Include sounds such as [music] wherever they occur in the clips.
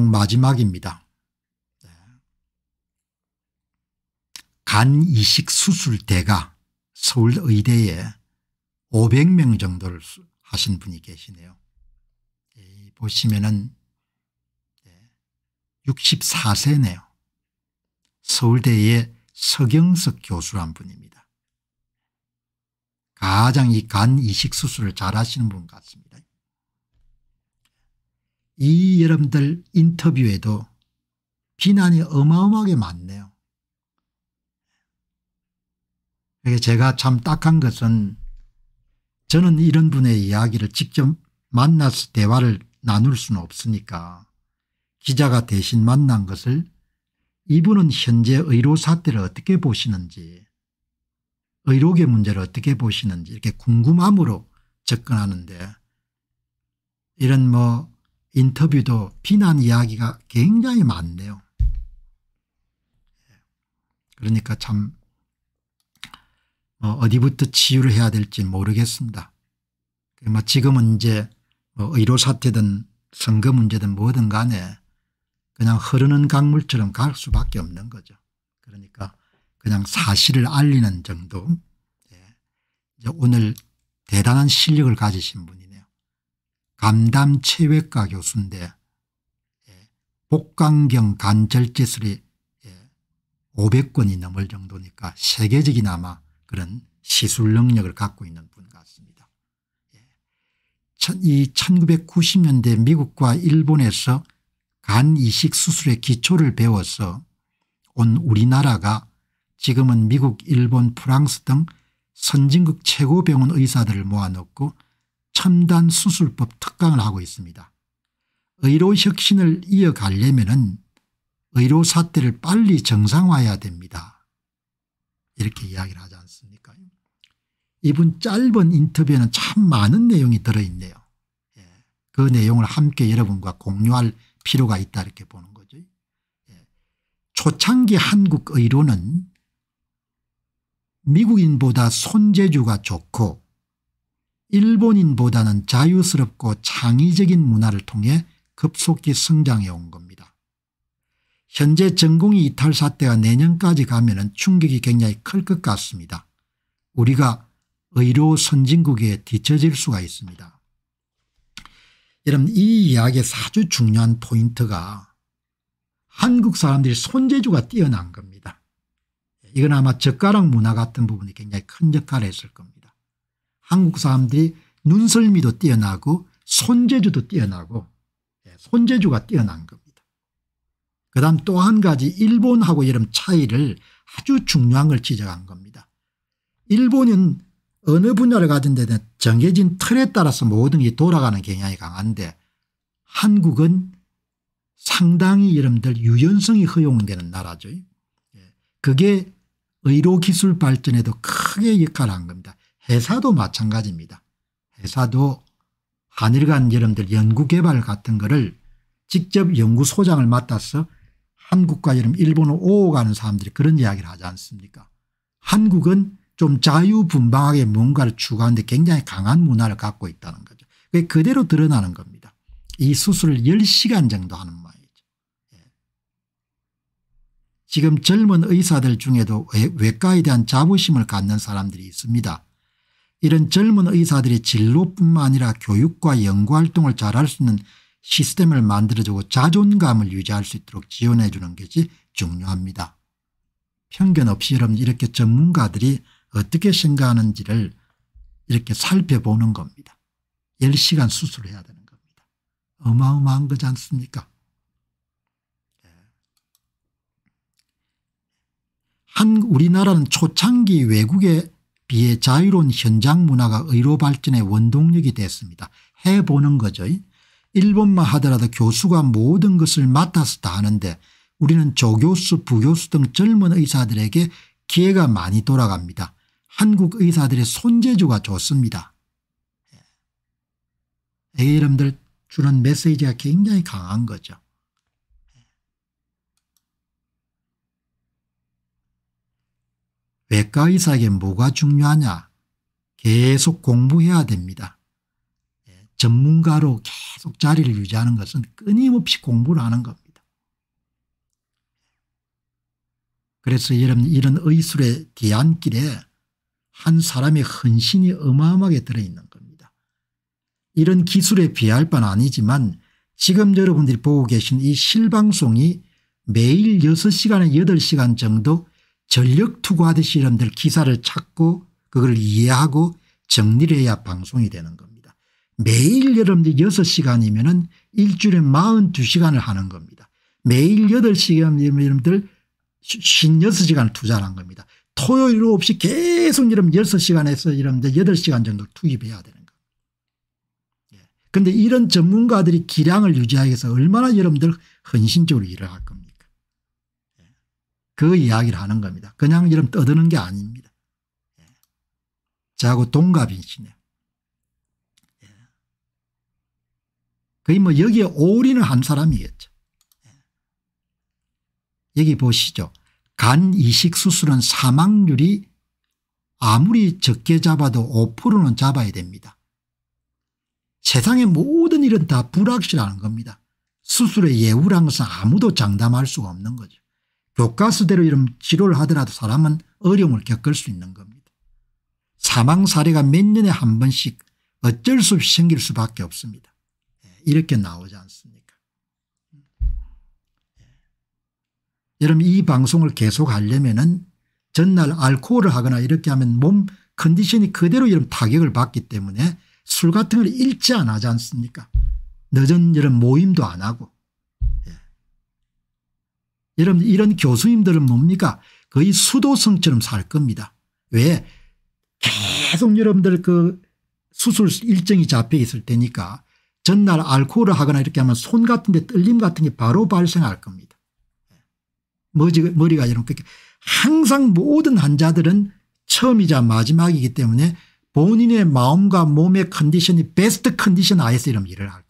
마지막입니다. 네. 간 이식 수술대가 서울의대에 500명 정도를 하신 분이 계시네요. 예, 보시면은 64세네요. 서울대의 서경석 교수란 분입니다. 가장 이 간 이식 수술을 잘 하시는 분 같습니다. 이 여러분들 인터뷰에도 비난이 어마어마하게 많네요. 그러니까 제가 참 딱한 것은 저는 이런 분의 이야기를 직접 만나서 대화를 나눌 수는 없으니까 기자가 대신 만난 것을 이분은 현재 의료 사태를 어떻게 보시는지 의료계 문제를 어떻게 보시는지 이렇게 궁금함으로 접근하는데 이런 뭐 인터뷰도 비난 이야기가 굉장히 많네요. 예. 그러니까 참 뭐 어디부터 치유를 해야 될지 모르겠습니다. 그러니까 지금은 이제 뭐 의료사태든 선거 문제든 뭐든 간에 그냥 흐르는 강물처럼 갈 수밖에 없는 거죠. 그러니까 그냥 사실을 알리는 정도 예. 오늘 대단한 실력을 가지신 분이네 감담 체외과 교수인데 예, 복강경 간절제술이 500권이 예, 넘을 정도니까 세계적인 아마 그런 시술 능력을 갖고 있는 분 같습니다. 예, 이 1990년대 미국과 일본에서 간 이식 수술의 기초를 배워서 온 우리나라가 지금은 미국 일본 프랑스 등 선진국 최고 병원 의사들을 모아놓고 첨단 수술법 특강을 하고 있습니다. 의료 혁신을 이어가려면 의료 사태를 빨리 정상화해야 됩니다. 이렇게 이야기를 하지 않습니까 이분 짧은 인터뷰에는 참 많은 내용이 들어있네요. 예, 그 내용을 함께 여러분과 공유할 필요가 있다 이렇게 보는 거죠. 예, 초창기 한국 의료는 미국인보다 손재주가 좋고 일본인보다는 자유스럽고 창의적인 문화를 통해 급속히 성장해 온 겁니다. 현재 전공이 이탈 사태가 내년까지 가면 충격이 굉장히 클 것 같습니다. 우리가 의료 선진국에 뒤처질 수가 있습니다. 여러분 이 이야기에서 아주 중요한 포인트가 한국 사람들이 손재주가 뛰어난 겁니다. 이건 아마 젓가락 문화 같은 부분이 굉장히 큰 역할을 했을 겁니다. 한국 사람들이 눈썰미도 뛰어나고 손재주도 뛰어나고 예, 손재주가 뛰어난 겁니다. 그 다음 또 한 가지 일본하고 여름 차이를 아주 중요한 걸 지적한 겁니다. 일본은 어느 분야를 가진 데는 정해진 틀에 따라서 모든 게 돌아가는 경향이 강한데 한국은 상당히 여러분들 유연성이 허용되는 나라죠. 예, 그게 의료기술 발전에도 크게 역할을 한 겁니다. 회사도 마찬가지입니다. 회사도 한일간 여러분들 연구개발 같은 거를 직접 연구소장을 맡아서 한국과 여러분 일본을 오가는 사람들이 그런 이야기를 하지 않습니까 한국은 좀 자유분방하게 뭔가를 추구하는데 굉장히 강한 문화를 갖고 있다는 거죠. 그게 그대로 드러나는 겁니다. 이 수술을 10시간 정도 하는 모이죠 예. 지금 젊은 의사들 중에도 외과에 대한 자부심을 갖는 사람들이 있습니다. 이런 젊은 의사들이 진로뿐만 아니라 교육과 연구활동을 잘할 수 있는 시스템을 만들어주고 자존감을 유지할 수 있도록 지원해 주는 것이 중요합니다. 편견 없이 여러분 이렇게 전문가들이 어떻게 생각하는지를 이렇게 살펴보는 겁니다. 10시간 수술해야 되는 겁니다. 어마어마한 거지 않습니까? 한 우리나라는 초창기 외국의 비해 자유로운 현장 문화가 의료 발전의 원동력이 됐습니다. 해보는 거죠. 일본만 하더라도 교수가 모든 것을 맡아서 다 하는데 우리는 조교수 부교수 등 젊은 의사들에게 기회가 많이 돌아갑니다. 한국 의사들의 손재주가 좋습니다. 예. 예, 여러분들 주는 메시지가 굉장히 강한 거죠. 외과 의사에게 뭐가 중요하냐 계속 공부해야 됩니다. 예, 전문가로 계속 자리를 유지하는 것은 끊임없이 공부를 하는 겁니다. 그래서 여러분 이런 의술의 뒤안길에 한 사람의 헌신이 어마어마하게 들어있는 겁니다. 이런 기술에 비할 바 아니지만 지금 여러분들이 보고 계신 이 실방송이 매일 6시간에 8시간 정도 전력 투구하듯이 여러분들 기사를 찾고 그걸 이해하고 정리를 해야 방송이 되는 겁니다. 매일 여러분들 6시간이면 은 일주일에 42시간을 하는 겁니다. 매일 8시간이면 여러분들 56시간을 투자한 겁니다. 토요일 없이 계속 여러분 6시간에서 여러분들 8시간 정도 투입해야 되는 겁니다. 그런데 예. 이런 전문가들이 기량을 유지하기 위해서 얼마나 여러분들 헌신적으로 일을 할 겁니다. 그 이야기를 하는 겁니다. 그냥 이름 떠드는 게 아닙니다. 자저고 예. 동갑이시네요. 예. 거의 뭐 여기에 올인을 한 사람이겠죠. 예. 여기 보시죠. 간 이식 수술은 사망률이 아무리 적게 잡아도 5%는 잡아야 됩니다. 세상의 모든 일은 다 불확실한 겁니다. 수술의 예우라는 것은 아무도 장담할 수가 없는 거죠. 교과서대로 이런 치료를 하더라도 사람은 어려움을 겪을 수 있는 겁니다. 사망 사례가 몇 년에 한 번씩 어쩔 수 없이 생길 수밖에 없습니다. 예, 이렇게 나오지 않습니까? 예. 여러분 이 방송을 계속하려면 은 전날 알코올을 하거나 이렇게 하면 몸 컨디션이 그대로 이런 타격을 받기 때문에 술 같은 걸 일제 안 하지 않습니까? 늦은 이런 모임도 안 하고 여러분 이런 교수님들은 뭡니까 거의 수도성처럼 살 겁니다. 왜 계속 여러분들 그 수술 일정이 잡혀 있을 테니까 전날 알코올을 하거나 이렇게 하면 손 같은 데 떨림 같은 게 바로 발생할 겁니다. 머리가 이렇게 항상 모든 환자들은 처음이자 마지막이기 때문에 본인의 마음과 몸의 컨디션이 베스트 컨디션 아에서 이런 일을 할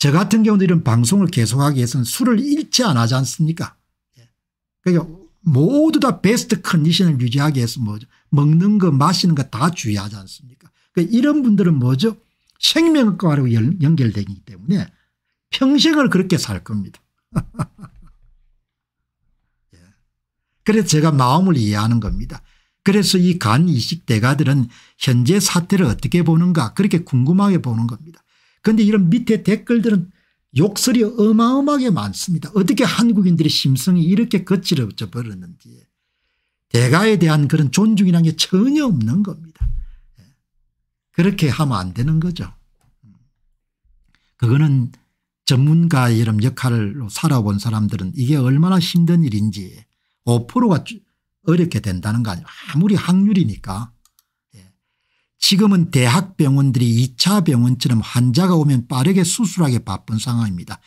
저 같은 경우도 이런 방송을 계속하기 위해서는 술을 잃지 안 하지 않습니까 예. 그러니까 모두 다 베스트 컨디션을 유지하기 위해서 뭐죠 먹는 거 마시는 거 다 주의하지 않습니까 그러니까 이런 분들은 뭐죠 생명과 연결되기 때문에 평생을 그렇게 살 겁니다. [laughs] 예. 그래서 제가 마음을 이해하는 겁니다. 그래서 이 간 이식 대가들은 현재 사태를 어떻게 보는가 그렇게 궁금하게 보는 겁니다. 그런데 이런 밑에 댓글들은 욕설이 어마어마하게 많습니다. 어떻게 한국인들의 심성이 이렇게 거칠어져 버렸는지 대가에 대한 그런 존중이란 게 전혀 없는 겁니다. 예. 그렇게 하면 안 되는 거죠. 그거는 전문가 이런 역할로 살아본 사람들은 이게 얼마나 힘든 일인지 5%가 어렵게 된다는 거 아니에요. 아무리 확률이니까 지금은 대학병원들이 2차 병원처럼 환자가 오면 빠르게 수술하기 바쁜 상황입니다.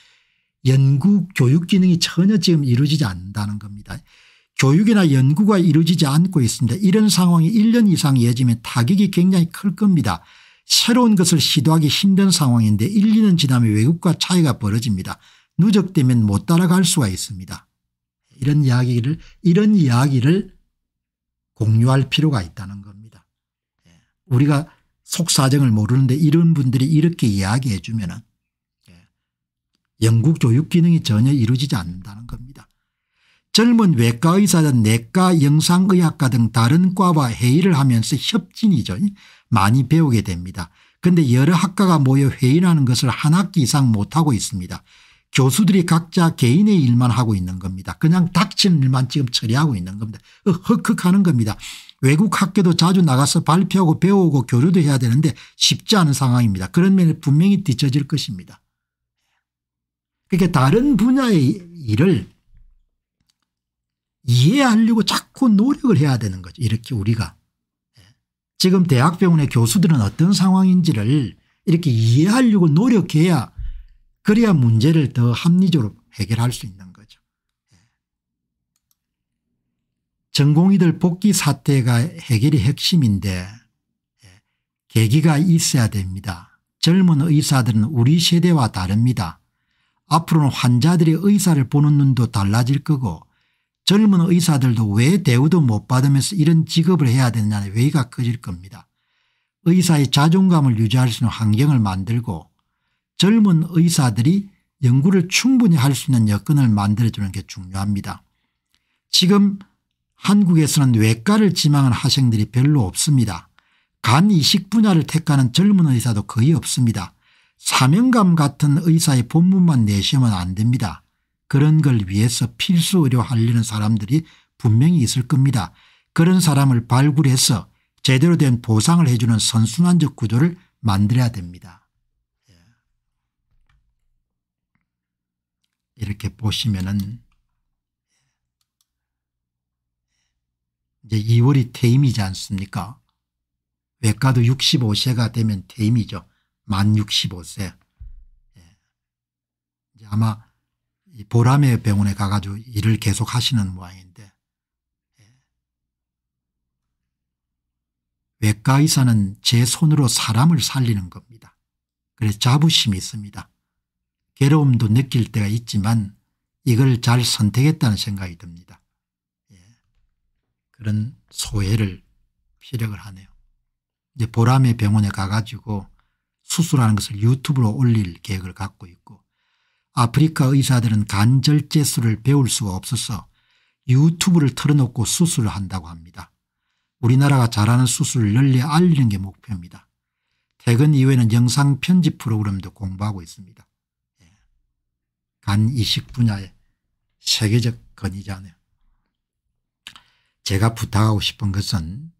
연구 교육 기능이 전혀 지금 이루어지지 않는다는 겁니다. 교육이나 연구가 이루어지지 않고 있습니다. 이런 상황이 1년 이상 이어지면 타격이 굉장히 클 겁니다. 새로운 것을 시도하기 힘든 상황인데 1, 2년 지나면 외국과 차이가 벌어집니다. 누적되면 못 따라갈 수가 있습니다. 이런 이야기를 이런 이야기를 공유할 필요가 있다는 겁니다. 우리가 속사정을 모르는데 이런 분들이 이렇게 이야기해 주면 은 예, 영국 교육 기능이 전혀 이루어지지 않는다는 겁니다. 젊은 외과의사든 내과 영상의학과 등 다른 과와 회의를 하면서 협진이죠. 많이 배우게 됩니다. 그런데 여러 학과가 모여 회의하는 것을 한 학기 이상 못하고 있습니다. 교수들이 각자 개인의 일만 하고 있는 겁니다. 그냥 닥치는 일만 지금 처리하고 있는 겁니다. 헉헉 하는 겁니다. 외국 학교도 자주 나가서 발표하고 배우고 교류도 해야 되는데 쉽지 않은 상황입니다. 그런 면에 분명히 뒤처질 것입니다. 그러니까 다른 분야의 일을 이해하려고 자꾸 노력을 해야 되는 거죠. 이렇게 우리가. 지금 대학병원의 교수들은 어떤 상황인지를 이렇게 이해하려고 노력해야 그래야 문제를 더 합리적으로 해결할 수 있는 거죠 전공의들 복귀 사태가 해결의 핵심인데 예, 계기가 있어야 됩니다. 젊은 의사들은 우리 세대와 다릅니다. 앞으로는 환자들의 의사를 보는 눈도 달라질 거고 젊은 의사들도 왜 대우도 못 받으면서 이런 직업을 해야 되느냐는 회의가 커질 겁니다. 의사의 자존감을 유지할 수 있는 환경을 만들고 젊은 의사들이 연구를 충분히 할 수 있는 여건을 만들어주는 게 중요합니다. 지금 한국에서는 외과를 지망한 학생들이 별로 없습니다. 간 이식 분야를 택하는 젊은 의사도 거의 없습니다. 사명감 같은 의사의 본문만 내시면 안 됩니다. 그런 걸 위해서 필수 의료 하려는 사람들이 분명히 있을 겁니다. 그런 사람을 발굴해서 제대로 된 보상을 해주는 선순환적 구조를 만들어야 됩니다. 예. 이렇게 보시면은 이제 2월이 퇴임이지 않습니까? 외과도 65세가 되면 퇴임이죠. 만 65세. 예. 이제 아마 보람의 병원에 가가지고 일을 계속 하시는 모양인데 예. 외과 의사는 제 손으로 사람을 살리는 겁니다. 그래서 자부심이 있습니다. 괴로움도 느낄 때가 있지만 이걸 잘 선택했다는 생각이 듭니다. 그런 소외를 피력을 하네요. 이제 보람의 병원에 가가지고 수술하는 것을 유튜브로 올릴 계획을 갖고 있고 아프리카 의사들은 간절제술을 배울 수가 없어서 유튜브를 틀어놓고 수술을 한다고 합니다. 우리나라가 잘하는 수술을 널리 알리는 게 목표입니다. 퇴근 이후에는 영상 편집 프로그램도 공부하고 있습니다. 예. 간 이식 분야의 세계적 건의자네요. 제가 부탁하고 싶은 것은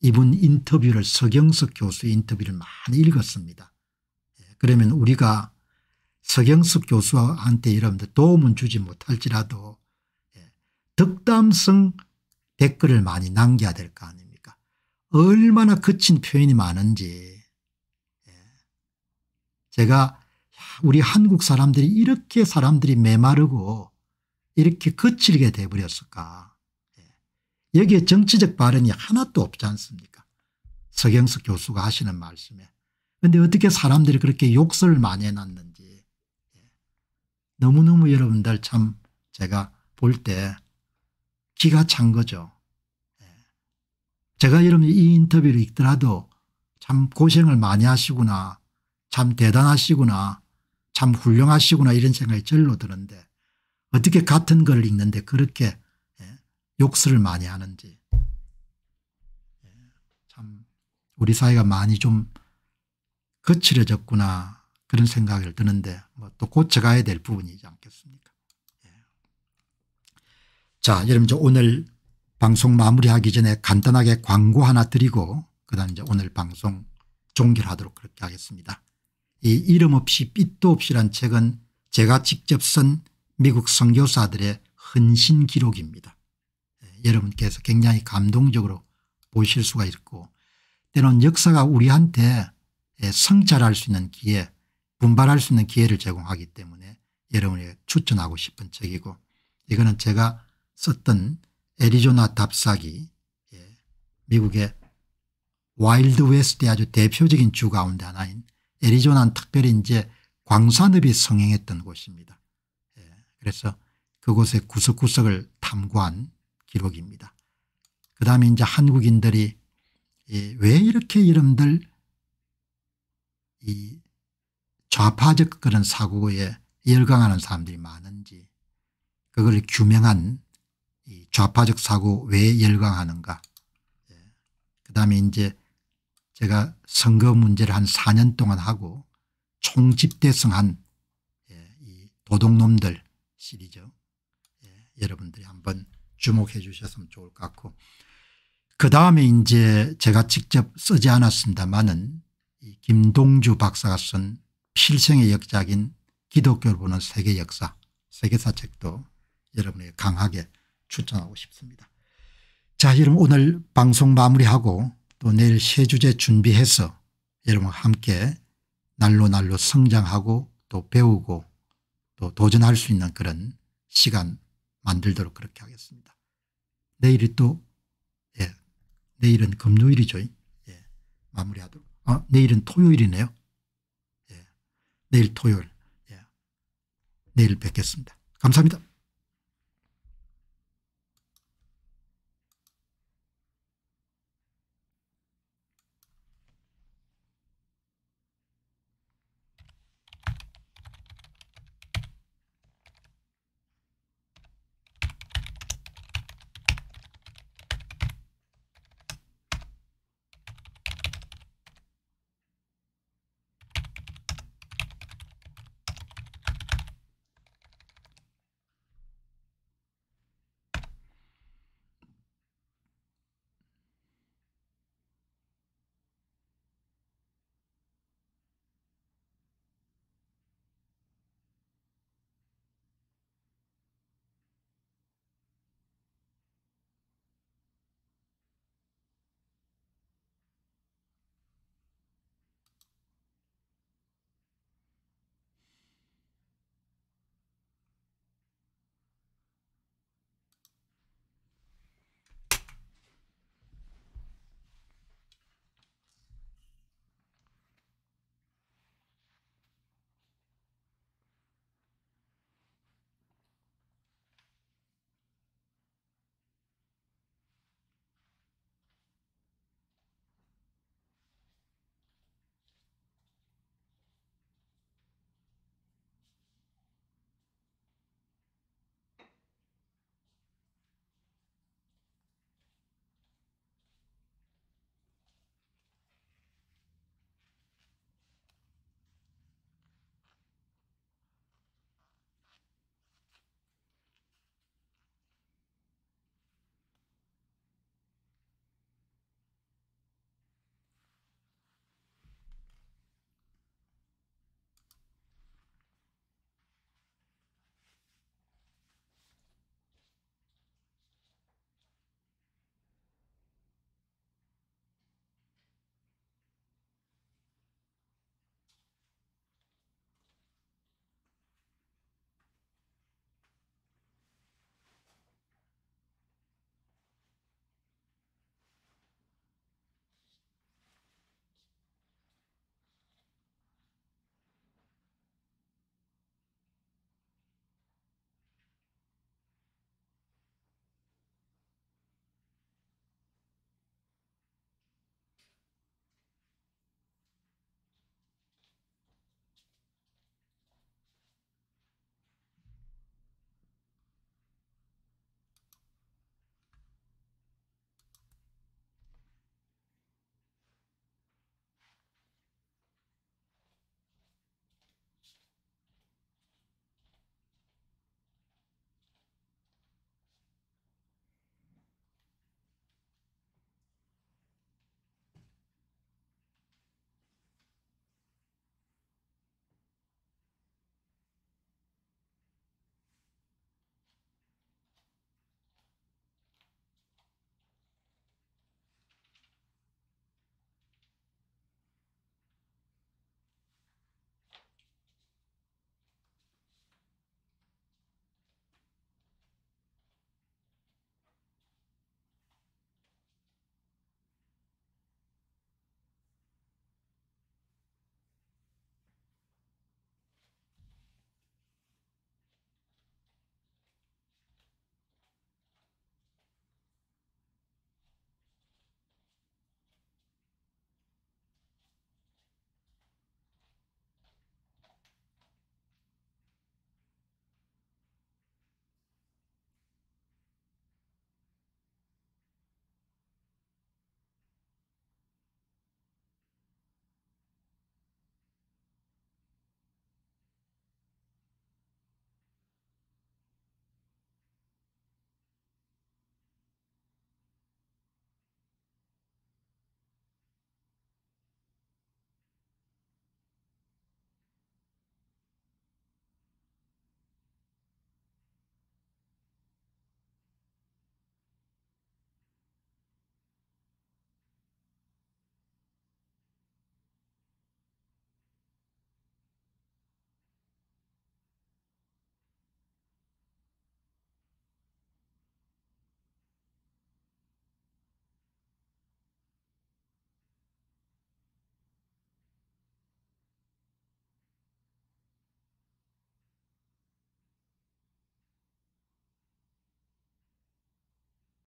이분 인터뷰를 서경석 교수 인터뷰를 많이 읽었습니다. 예, 그러면 우리가 서경석 교수한테 여러분들 도움은 주지 못할지라도 득담성 예, 댓글을 많이 남겨야 될 거 아닙니까 얼마나 거친 표현이 많은지 예. 제가 우리 한국 사람들이 이렇게 사람들이 메마르고 이렇게 거칠게 돼버렸을까 여기에 정치적 발언이 하나도 없지 않습니까 서경석 교수가 하시는 말씀에 그런데 어떻게 사람들이 그렇게 욕설 많이 해놨는지 예. 너무너무 여러분들 참 제가 볼 때 기가 찬 거죠. 예. 제가 여러분 이 인터뷰를 읽더라도 참 고생을 많이 하시구나 참 대단하시구나 참 훌륭하시구나 이런 생각이 절로 드는데 어떻게 같은 걸 읽는데 그렇게 욕설을 많이 하는지 예, 참 우리 사회가 많이 좀 거칠어졌구나 그런 생각을 드는데 뭐 또 고쳐가야 될 부분이지 않겠습니까 예. 자 여러분 저 오늘 방송 마무리하기 전에 간단하게 광고 하나 드리고 그 다음 이제 오늘 방송 종결하도록 그렇게 하겠습니다. 이 이름 없이 빛도 없이란 책은 제가 직접 쓴 미국 선교사들의 헌신 기록입니다. 여러분께서 굉장히 감동적으로 보실 수가 있고 때론 역사가 우리한테 예, 성찰할 수 있는 기회 분발할 수 있는 기회를 제공하기 때문에 여러분에게 추천하고 싶은 책이고 이거는 제가 썼던 애리조나 답사기 예, 미국의 와일드 웨스트의 아주 대표적인 주 가운데 하나인 애리조나는 특별히 이제 광산업이 성행했던 곳입니다. 예, 그래서 그곳의 구석구석을 탐구한 기록입니다. 그 다음에 이제 한국인들이 왜 이렇게 이름들 이 좌파적 그런 사고에 열광하는 사람들이 많은지 그걸 규명한 좌파적 사고 왜 열광하는가 예. 그 다음에 이제 제가 선거 문제를 한 4년 동안 하고 총집대성한 예. 이 도둑놈들 시리즈 예. 여러분들이 한번 주목해 주셨으면 좋을 것 같고 그 다음에 이제 제가 직접 쓰지 않았습니다마는이 김동주 박사가 쓴 필생의 역작인 기독교를 보는 세계 역사 세계사 책도 여러분에게 강하게 추천하고 싶습니다. 자 여러분 오늘 방송 마무리하고 또 내일 세 주제 준비해서 여러분 함께 날로 날로 성장하고 또 배우고 또 도전할 수 있는 그런 시간 만들도록 그렇게 하겠습니다. 내일이 또 예, 내일은 금요일이죠. 예, 마무리하도록. 아, 내일은 토요일이네요. 예, 내일 토요일. 예, 내일 뵙겠습니다. 감사합니다.